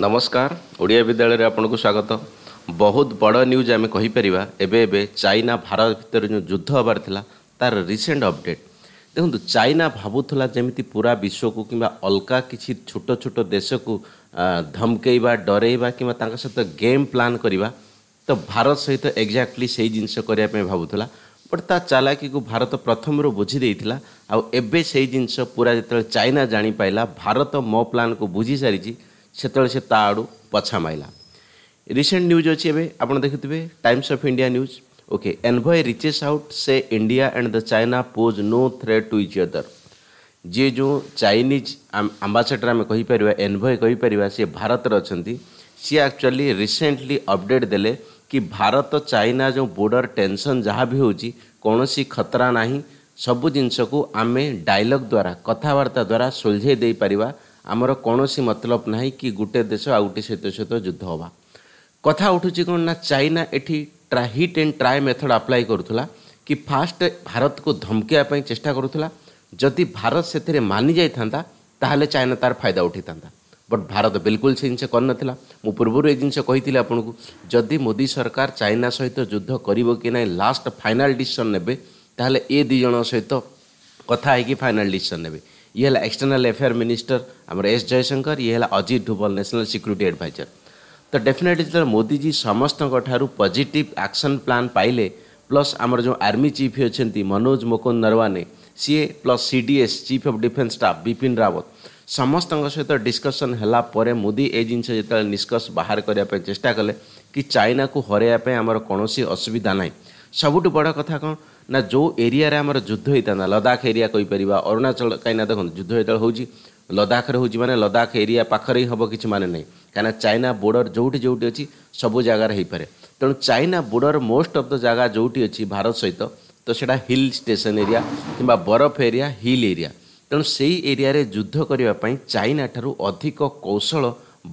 ନମସ୍କାର ଓଡ଼ିଆ ବିଦ୍ୟାଳୟରେ ଆପଣଙ୍କୁ ସ୍ୱାଗତ ବହୁତ ବଡ଼ ନ୍ୟୁଜ୍ ଆମେ କହିପାରିବା ଏବେ ଏବେ ଚାଇନା ଭାରତ ଭିତରେ ଯେଉଁ ଯୁଦ୍ଧ ହେବାର ଥିଲା ତା'ର ରିସେଣ୍ଟ ଅପଡ଼େଟ୍ ଦେଖନ୍ତୁ ଚାଇନା ଭାବୁଥିଲା ଯେମିତି ପୁରା ବିଶ୍ୱକୁ କିମ୍ବା ଅଲଗା କିଛି ଛୋଟ ଛୋଟ ଦେଶକୁ ଧମକେଇବା ଡରେଇବା କିମ୍ବା ତାଙ୍କ ସହିତ ଗେମ୍ ପ୍ଲାନ୍ କରିବା ତ ଭାରତ ସହିତ ଏକ୍ଜାକ୍ଟଲି ସେଇ ଜିନିଷ କରିବା ପାଇଁ ଭାବୁଥିଲା ବଟ୍ ତା ଚାଲାକିକୁ ଭାରତ ପ୍ରଥମରୁ ବୁଝି ଦେଇଥିଲା ଆଉ ଏବେ ସେଇ ଜିନିଷ ପୁରା ଯେତେବେଳେ ଚାଇନା ଜାଣିପାରିଲା ଭାରତ ମୋ ପ୍ଲାନ୍କୁ ବୁଝିସାରିଛି ସେତେବେଳେ ସେ ତା ଆଡ଼ୁ ପଛା ମାଇଲା ରିସେଣ୍ଟ ନ୍ୟୁଜ୍ ଅଛି ଏବେ ଆପଣ ଦେଖୁଥିବେ Times of India news okay envoy reaches out says India and the China pose no threat to each other ଯିଏ ଯେଉଁ ଚାଇନିଜ୍ ଆମ୍ବାସେଡ଼ର ଆମେ କହିପାରିବା ଏନ୍ଭୟ କହିପାରିବା ସିଏ ଭାରତରେ ଅଛନ୍ତି ସିଏ ଆକ୍ଚୁଆଲି ରିସେଣ୍ଟଲି ଅପଡ଼େଟ୍ ଦେଲେ କି ଭାରତ ଚାଇନା ଯେଉଁ ବୋର୍ଡ଼ର ଟେନସନ୍ ଯାହା ବି ହେଉଛି କୌଣସି ଖତରା ନାହିଁ ସବୁ ଜିନିଷକୁ ଆମେ ଡାଇଲଗ୍ ଦ୍ୱାରା କଥାବାର୍ତ୍ତା ଦ୍ୱାରା ସୁଲଝେଇ ଦେଇପାରିବା ଆମର କୌଣସି ମତଲବ ନାହିଁ କି ଗୋଟେ ଦେଶ ଆଉ ଗୋଟେ ସହିତ ସହିତ ଯୁଦ୍ଧ ହେବା କଥା ଉଠୁଛି କ'ଣ ନା ଚାଇନା ଏଠି ଟ୍ରା hit and try method apply କରୁଥିଲା କି ଫାଷ୍ଟ ଭାରତକୁ ଧମକେଇବା ପାଇଁ ଚେଷ୍ଟା କରୁଥିଲା ଯଦି ଭାରତ ସେଥିରେ ମାନି ଯାଇଥାନ୍ତା ତାହେଲେ ଚାଇନା ତା'ର ଫାଇଦା ଉଠାଇଥାନ୍ତା ବଟ୍ ଭାରତ ବିଲକୁଲ ସେ ଜିନିଷ କରିନଥିଲା ମୁଁ ପୂର୍ବରୁ ଏ ଜିନିଷ କହିଥିଲି ଆପଣଙ୍କୁ ଯଦି ମୋଦି ସରକାର ଚାଇନା ସହିତ ଯୁଦ୍ଧ କରିବ କି ନାହିଁ ଲାଷ୍ଟ ଫାଇନାଲ୍ ଡିସିସନ୍ ନେବେ ତାହେଲେ ଏ ଦୁଇ ଜଣ ସହିତ କଥା ହେଇକି ଫାଇନାଲ୍ ଡିସିସନ୍ ନେବେ ଇଏ ହେଲା ଏକ୍ସଟର୍ନାଲ୍ ଆଫେୟାର୍ ମିନିଷ୍ଟର ଆମର ଏସ୍ ଜୟଶଙ୍କର ଇଏ ହେଲା Ajit Doval national security adviser ତ ଡେଫିନେଟଲି ଯେତେବେଳେ ମୋଦିଜୀ ସମସ୍ତଙ୍କଠାରୁ ପଜିଟିଭ୍ ଆକ୍ସନ୍ ପ୍ଲାନ୍ ପାଇଲେ ପ୍ଲସ୍ ଆମର ଯେଉଁ ଆର୍ମି ଚିଫ୍ ଅଛନ୍ତି ମନୋଜ ମୁକୁନ୍ଦ ନରୱାନେ ସିଏ plus C D S chief of defence staff Bipin Rawat ସମସ୍ତଙ୍କ ସହିତ ଡିସ୍କସନ୍ ହେଲା ପରେ ମୋଦି ଏ ଜିନିଷ ଯେତେବେଳେ ନିଷ୍କର୍ଷ ବାହାର କରିବା ପାଇଁ ଚେଷ୍ଟା କଲେ କି ଚାଇନାକୁ ହରାଇବା ପାଇଁ ଆମର କୌଣସି ଅସୁବିଧା ନାହିଁ ସବୁଠୁ ବଡ଼ କଥା କ'ଣ ନା ଯେଉଁ ଏରିଆରେ ଆମର ଯୁଦ୍ଧ ହେଇଥାନ୍ତା ଲଦାଖ ଏରିଆ କହିପାରିବା ଅରୁଣାଚଳ କାହିଁକିନା ଦେଖନ୍ତୁ ଯୁଦ୍ଧ ଯେତେବେଳେ ହେଉଛି ଲଦାଖରେ ହେଉଛି ମାନେ ଲଦାଖ ଏରିଆ ପାଖରେ ହିଁ ହେବ କିଛି ମାନେ ନାହିଁ କାହିଁକିନା ଚାଇନା ବୋର୍ଡ଼ର ଯେଉଁଠି ଯେଉଁଠି ଅଛି ସବୁ ଜାଗାରେ ହେଇପାରେ ତେଣୁ China border most of the ଜାଗା ଯେଉଁଠି ଅଛି ଭାରତ ସହିତ ତ ସେଇଟା ହିଲ୍ ଷ୍ଟେସନ୍ ଏରିଆ କିମ୍ବା ବରଫ ଏରିଆ ହିଲ୍ ଏରିଆ ତେଣୁ ସେଇ ଏରିଆରେ ଯୁଦ୍ଧ କରିବା ପାଇଁ ଚାଇନାଠାରୁ ଅଧିକ କୌଶଳ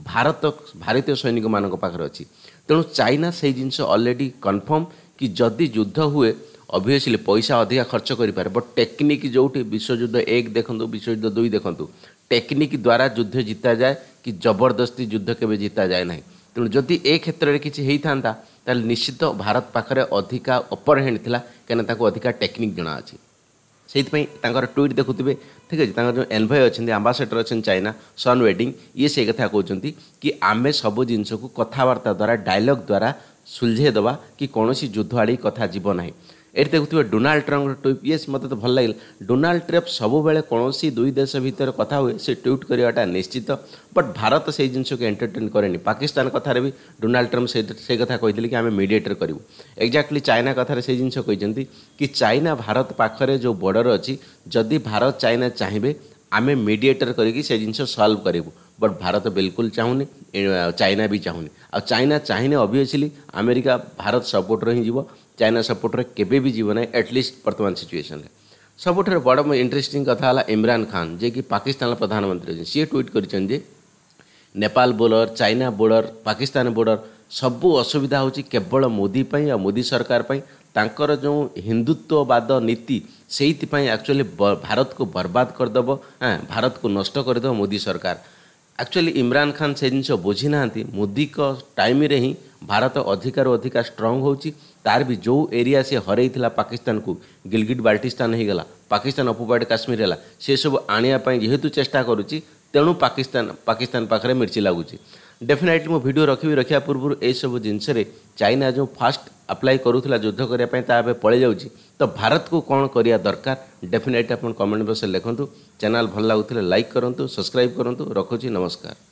ଭାରତ ଭାରତୀୟ ସୈନିକମାନଙ୍କ ପାଖରେ ଅଛି ତେଣୁ ଚାଇନା ସେଇ ଜିନିଷ ଅଲରେଡ଼ି କନଫର୍ମ କି ଯଦି ଯୁଦ୍ଧ ହୁଏ ଅଭିୟସ୍ଲି ପଇସା ଅଧିକା ଖର୍ଚ୍ଚ କରିପାରେ ବଟ୍ ଟେକ୍ନିକ୍ ଯେଉଁଠି ବିଶ୍ୱଯୁଦ୍ଧ ଏକ ଦେଖନ୍ତୁ ବିଶ୍ୱଯୁଦ୍ଧ ଦୁଇ ଦେଖନ୍ତୁ ଟେକ୍ନିକ୍ ଦ୍ୱାରା ଯୁଦ୍ଧ ଜିତାଯାଏ କି ଜବରଦସ୍ତି ଯୁଦ୍ଧ କେବେ ଜିତାଯାଏ ନାହିଁ ତେଣୁ ଯଦି ଏ କ୍ଷେତ୍ରରେ କିଛି ହେଇଥାନ୍ତା ତାହେଲେ ନିଶ୍ଚିତ ଭାରତ ପାଖରେ ଅଧିକା ଅପର ଥିଲା କାହିଁକିନା ତାକୁ ଅଧିକା ଟେକ୍ନିକ୍ ଜଣାଅଛି ସେଇଥିପାଇଁ ତାଙ୍କର ଟ୍ୱିଟ୍ ଦେଖୁଥିବେ ଠିକ୍ ଅଛି ତାଙ୍କର ଯେଉଁ ଏନ୍ଭୟ ଅଛନ୍ତି ଆମ୍ବାସେଡ଼ର୍ ଅଛନ୍ତି ଚାଇନା ସନ୍ ୱେଡ଼ିଂ ଇଏ ସେ କଥା କହୁଛନ୍ତି କି ଆମେ ସବୁ ଜିନିଷକୁ କଥାବାର୍ତ୍ତା ଦ୍ୱାରା ଡାଇଲଗ୍ ଦ୍ୱାରା ସୁଲଝେଇ ଦେବା କି କୌଣସି ଯୁଦ୍ଧ ଆଡ଼େଇ କଥା ଯିବ ନାହିଁ ଏଠି ଦେଖୁଥିବେ ଡୋନାଲ୍ଡ ଟ୍ରମ୍ପର ଟ୍ୱିଟ୍ ଇଏସ୍ ମୋତେ ତ ଭଲ ଲାଗିଲା ଡୋନାଲ୍ଡ ଟ୍ରମ୍ପ ସବୁବେଳେ କୌଣସି ଦୁଇ ଦେଶ ଭିତରେ କଥା ହୁଏ ସେ ଟ୍ୱିଟ୍ କରିବାଟା ନିଶ୍ଚିତ ବଟ୍ ଭାରତ ସେଇ ଜିନିଷକୁ ଏଣ୍ଟରଟେନ୍ କରେନି ପାକିସ୍ତାନ କଥାରେ ବି ଡୋନାଲ୍ଡ ଟ୍ରମ୍ପ ସେ ସେ କଥା କହିଥିଲେ କି ଆମେ ମିଡ଼ିଏଟର କରିବୁ ଏକ୍ଜାକ୍ଟଲି ଚାଇନା କଥାରେ ସେଇ ଜିନିଷ କହିଛନ୍ତି କି ଚାଇନା ଭାରତ ପାଖରେ ଯେଉଁ ବର୍ଡ଼ର ଅଛି ଯଦି ଭାରତ ଚାଇନା ଚାହିଁବେ ଆମେ ମିଡ଼ିଏଟର କରିକି ସେ ଜିନିଷ ସଲ୍ଭ କରିବୁ बट भारत बिल्कुल चाहूनी चाइना भी चाहूनी ଆଉ ଚାଇନା ଚାହିଁଲେ ଅଭିଅସ୍ଲି ଆମେରିକା ଭାରତ ସପୋର୍ଟରେ ହିଁ ଯିବ ଚାଇନା ସପୋର୍ଟରେ କେବେ ବି ଯିବ ନାହିଁ ଆଟଲିଷ୍ଟ ବର୍ତ୍ତମାନ ସିଚୁଏସନ୍ରେ ସବୁଠାରୁ ବଡ଼ ଇଣ୍ଟରେଷ୍ଟିଂ କଥା ହେଲା ଇମ୍ରାନ୍ ଖାନ୍ ଯିଏକି ପାକିସ୍ତାନର ପ୍ରଧାନମନ୍ତ୍ରୀ ଅଛନ୍ତି ସିଏ ଟ୍ୱିଟ୍ କରିଛନ୍ତି ନେପାଳ ବୋର୍ଡର ଚାଇନା ବୋର୍ଡର ପାକିସ୍ତାନ ବୋର୍ଡର ସବୁ ଅସୁବିଧା ହେଉଛି କେବଳ ମୋଦି ପାଇଁ ଆଉ ମୋଦି ସରକାର ପାଇଁ ତାଙ୍କର ଯେଉଁ ହିନ୍ଦୁତ୍ୱବାଦ ନୀତି ସେଇଥିପାଇଁ ଆକ୍ଚୁଆଲି ଭାରତକୁ ବର୍ବାଦ କରିଦେବ ଭାରତକୁ ନଷ୍ଟ କରିଦେବ ମୋଦି ସରକାର ଆକ୍ଚୁଆଲି ଇମ୍ରାନ୍ ଖାନ୍ ସେ ଜିନିଷ ବୁଝି ନାହାନ୍ତି ମୋଦିଙ୍କ ଟାଇମ୍ରେ ହିଁ ଭାରତ ଅଧିକାରୁ ଅଧିକା ଷ୍ଟ୍ରଙ୍ଗ ହେଉଛି ତାର ବି ଯେଉଁ ଏରିଆ ସେ ହରେଇଥିଲା ପାକିସ୍ତାନକୁ ଗିଲଗିଟ ବାଲ୍ଟିସ୍ତାନ ହେଇଗଲା ପାକିସ୍ତାନ ଅପୋପାଇଡ଼ କାଶ୍ମୀର ହେଲା ସେସବୁ ଆଣିବା ପାଇଁ ଯେହେତୁ ଚେଷ୍ଟା କରୁଛି ତେଣୁ ପାକିସ୍ତାନ ପାକିସ୍ତାନ ପାଖରେ ମିର୍ଚି ଲାଗୁଛି ଡେଫିନେଟଲି ମୁଁ ଭିଡ଼ିଓ ରଖିବି ରଖିବା ପୂର୍ବରୁ ଏସବୁ ଜିନିଷରେ ଚାଇନା ଯେଉଁ ଫାଷ୍ଟ ଆପ୍ଲାଏ କରୁଥିଲା ଯୁଦ୍ଧ କରିବା ପାଇଁ ତା ଏବେ ପଳେଇ ଯାଉଛି ତ ଭାରତକୁ କ'ଣ କରିବା ଦରକାର ଡେଫିନେଟ୍ ଆପଣ କମେଣ୍ଟ ବକ୍ସରେ ଲେଖନ୍ତୁ ଚ୍ୟାନେଲ୍ ଭଲ ଲାଗୁଥିଲେ ଲାଇକ୍ କରନ୍ତୁ ସବସ୍କ୍ରାଇବ୍ କରନ୍ତୁ ରଖୁଛି ନମସ୍କାର